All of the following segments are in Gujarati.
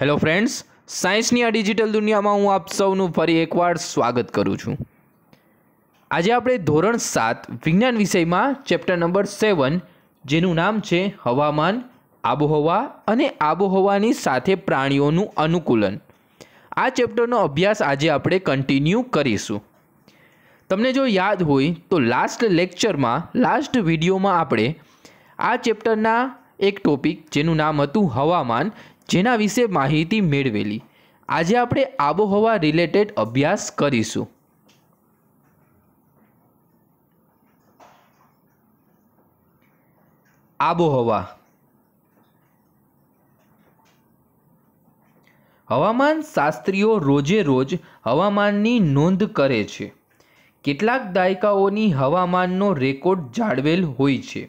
હેલો ફ્રેન્ડ્સ સાયન્સની આ ડિજિટલ દુનિયામાં હું આપ સૌનું ફરી એકવાર સ્વાગત કરું છું આજે આપણે ધોરણ સાત વિજ્ઞાન વિષયમાં ચેપ્ટર નંબર સેવન જેનું નામ છે હવામાન આબોહવા અને આબોહવાની સાથે પ્રાણીઓનું અનુકૂલન આ ચેપ્ટરનો અભ્યાસ આજે આપણે કન્ટિન્યુ કરીશું તમને જો યાદ હોય તો લાસ્ટ લેક્ચરમાં લાસ્ટ વિડીયોમાં આપણે આ ચેપ્ટરના એક ટોપિક જેનું નામ હતું હવામાન જેના વિશે માહિતી મેળવેલી આજે આપણે આબોહવા રિલેટેડ અભ્યાસ કરીશું આબોહવા હવામાન શાસ્ત્રીઓ રોજે રોજ હવામાનની નોંધ કરે છે કેટલાક દાયકાઓની હવામાનનો રેકોર્ડ જાળવેલ હોય છે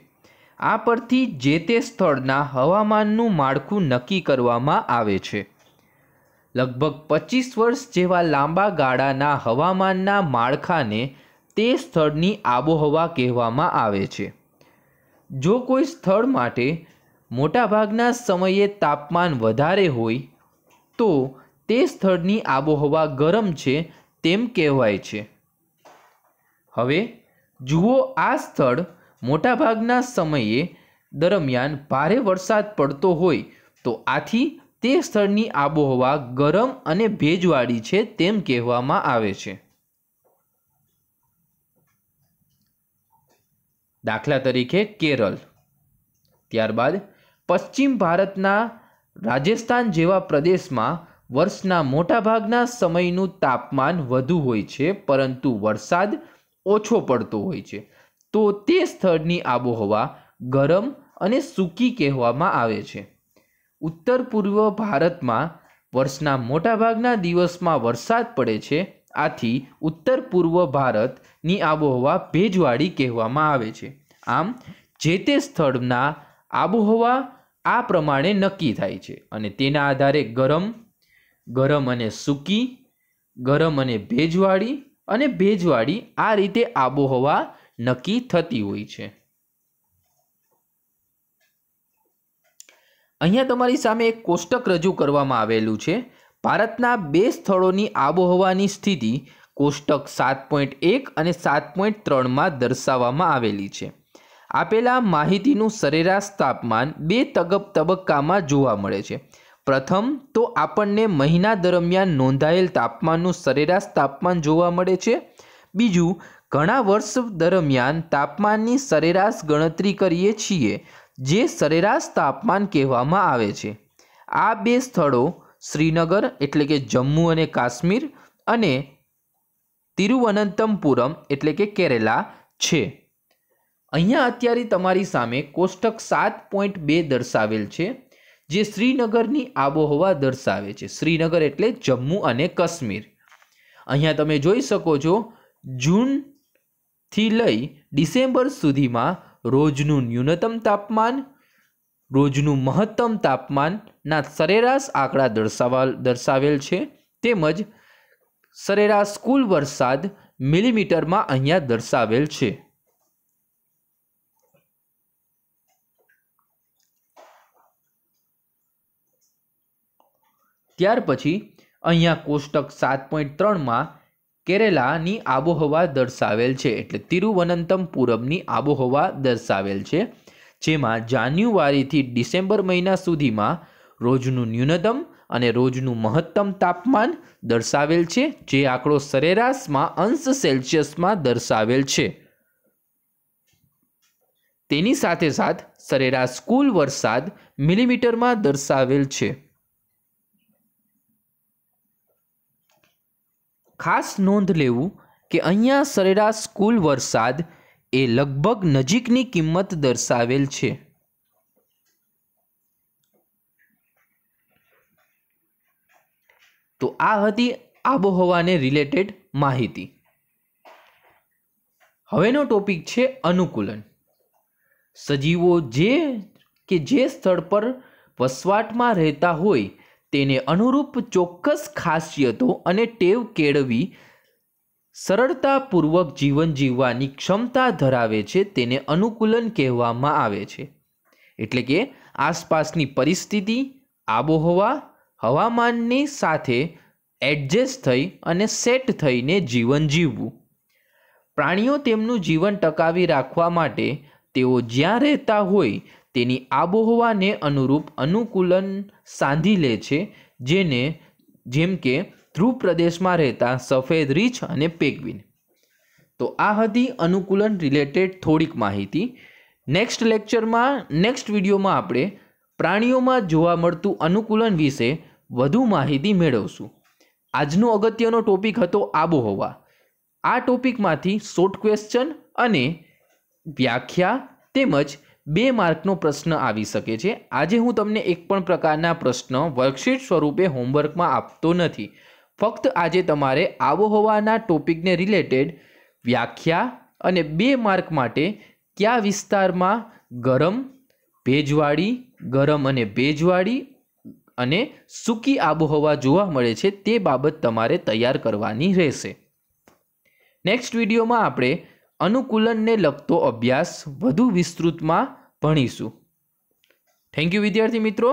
આ પરથી જે તે સ્થળના હવામાનનું માળખું નક્કી કરવામાં આવે છે લગભગ પચીસ વર્ષ જેવા લાંબા ગાળાના હવામાનના માળખાને તે સ્થળની આબોહવા કહેવામાં આવે છે જો કોઈ સ્થળ માટે મોટાભાગના સમયે તાપમાન વધારે હોય તો તે સ્થળની આબોહવા ગરમ છે તેમ કહેવાય છે હવે જુઓ આ સ્થળ મોટાભાગના સમયે દરમિયાન ભારે વરસાદ પડતો હોય તો આથી તે સ્થળની આબોહવા ગરમ અને ભેજવાળી છે તેમ કહેવામાં આવે છે દાખલા તરીકે કેરળ ત્યારબાદ પશ્ચિમ ભારતના રાજસ્થાન જેવા પ્રદેશમાં વર્ષના મોટાભાગના સમયનું તાપમાન વધુ હોય છે પરંતુ વરસાદ ઓછો પડતો હોય છે તો તે સ્થળની આબોહવા ગરમ અને સૂકી કહેવામાં આવે છે ઉત્તર પૂર્વ ભારતમાં વર્ષના મોટાભાગના દિવસમાં વરસાદ પડે છે આથી ઉત્તર પૂર્વ ભારતની આબોહવા ભેજવાળી કહેવામાં આવે છે આમ જે તે સ્થળના આબોહવા આ પ્રમાણે નક્કી થાય છે અને તેના આધારે ગરમ ગરમ અને સૂકી ગરમ અને ભેજવાળી અને ભેજવાળી આ રીતે આબોહવા નક્કી થતી હોય છે અહીંયા તમારી સામે એક કોષ્ટક રજૂ કરવામાં આવેલું છે ભારતના બે સ્થળોની આબોહવાની સ્થિતિ કોષ્ટક સાત પોઈન્ટ એક અને સાત પોઈન્ટ ત્રણમાં દર્શાવવામાં આવેલી છે આપેલા માહિતીનું સરેરાશ તાપમાન બે તગબ તબક્કામાં જોવા મળે છે પ્રથમ તો આપણને મહિના દરમિયાન નોંધાયેલ તાપમાનનું સરેરાશ તાપમાન જોવા મળે છે બીજું ઘણા વર્ષ દરમિયાન તાપમાનની સરેરાશ ગણતરી કરીએ છીએ જે સરેરાશ તાપમાન કહેવામાં આવે છે આ બે સ્થળો શ્રીનગર એટલે કે જમ્મુ અને કાશ્મીર અને તિરુવનંતમપુરમ એટલે કે કેરેલા છે અહીંયા અત્યારે તમારી સામે કોષ્ટક સાત પોઈન્ટ બે દર્શાવેલ છે જે શ્રીનગરની આબોહવા દર્શાવે છે શ્રીનગર એટલે જમ્મુ અને કાશ્મીર અહીંયા તમે જોઈ શકો છો જૂન થી લઈ ડિસેમ્બર સુધીમાં રોજનું ન્યૂનતમ તાપમાન રોજનું મહત્તમ તાપમાનના સરેરાશ આંકડા દર્શાવા દર્શાવેલ છે તેમજ સરેરાશ કુલ વરસાદ મિલીમીટરમાં અહીંયા દર્શાવેલ છે ત્યાર પછી અહીંયા કોષ્ટક સાત પોઈન્ટ ત્રણમાં કેરેલાની આબોહવા દર્શાવેલ છે એટલે તિરુવનંતમપુરમની આબોહવા દર્શાવેલ છે જેમાં જાન્યુઆરીથી ડિસેમ્બર મહિના સુધીમાં રોજનું ન્યૂનતમ અને રોજનું મહત્તમ તાપમાન દર્શાવેલ છે જે આંકડો સરેરાશમાં અંશ સેલ્સિયસમાં દર્શાવેલ છે તેની સાથે સાથ સરેરાશ કુલ વરસાદ મિલીમીટરમાં દર્શાવેલ છે ખાસ નોંધ લેવું કે અહીંયા સરેરાશ કુલ વરસાદ એ લગભગ નજીકની કિંમત દર્શાવેલ છે તો આ હતી આબોહવાને રિલેટેડ માહિતી હવેનો ટોપિક છે અનુકૂલન સજીવો જે કે જે સ્થળ પર વસવાટમાં રહેતા હોય તેને અનુરૂપ ચોક્કસ ખાસિયતો અને ટેવ કેળવી સરળતાપૂર્વક જીવન જીવવાની ક્ષમતા ધરાવે છે તેને અનુકૂલન કહેવામાં આવે છે એટલે કે આસપાસની પરિસ્થિતિ આબોહવા હવામાનની સાથે એડજસ્ટ થઈ અને સેટ થઈને જીવન જીવવું પ્રાણીઓ તેમનું જીવન ટકાવી રાખવા માટે તેઓ જ્યાં રહેતા હોય તેની આબોહવાને અનુરૂપ અનુકૂલન સાંધી લે છે જેને જેમ કે ધ્રુવ પ્રદેશમાં રહેતા સફેદ રીછ અને પેગ્વિન તો આ હતી અનુકૂલન રિલેટેડ થોડીક માહિતી નેક્સ્ટ લેક્ચરમાં નેક્સ્ટ વિડીયોમાં આપણે પ્રાણીઓમાં જોવા મળતું અનુકૂલન વિશે વધુ માહિતી મેળવશું આજનો અગત્યનો ટોપિક હતો આબોહવા આ ટોપિકમાંથી શોર્ટ ક્વેશ્ચન અને વ્યાખ્યા તેમજ બે માર્કનો પ્રશ્ન આવી શકે છે આજે હું તમને એક પણ પ્રકારના પ્રશ્ન વર્કશીટ સ્વરૂપે હોમવર્કમાં આપતો નથી ફક્ત આજે તમારે આબોહવાના ટોપિકને રિલેટેડ વ્યાખ્યા અને બે માર્ક માટે કયા વિસ્તારમાં ગરમ ભેજવાળી ગરમ અને ભેજવાળી અને સૂકી આબોહવા જોવા મળે છે તે બાબત તમારે તૈયાર કરવાની રહેશે નેક્સ્ટ વિડીયોમાં આપણે અનુકૂલનને લગતો અભ્યાસ વધુ વિસ્તૃતમાં ભણીશું થેન્ક યુ વિદ્યાર્થી મિત્રો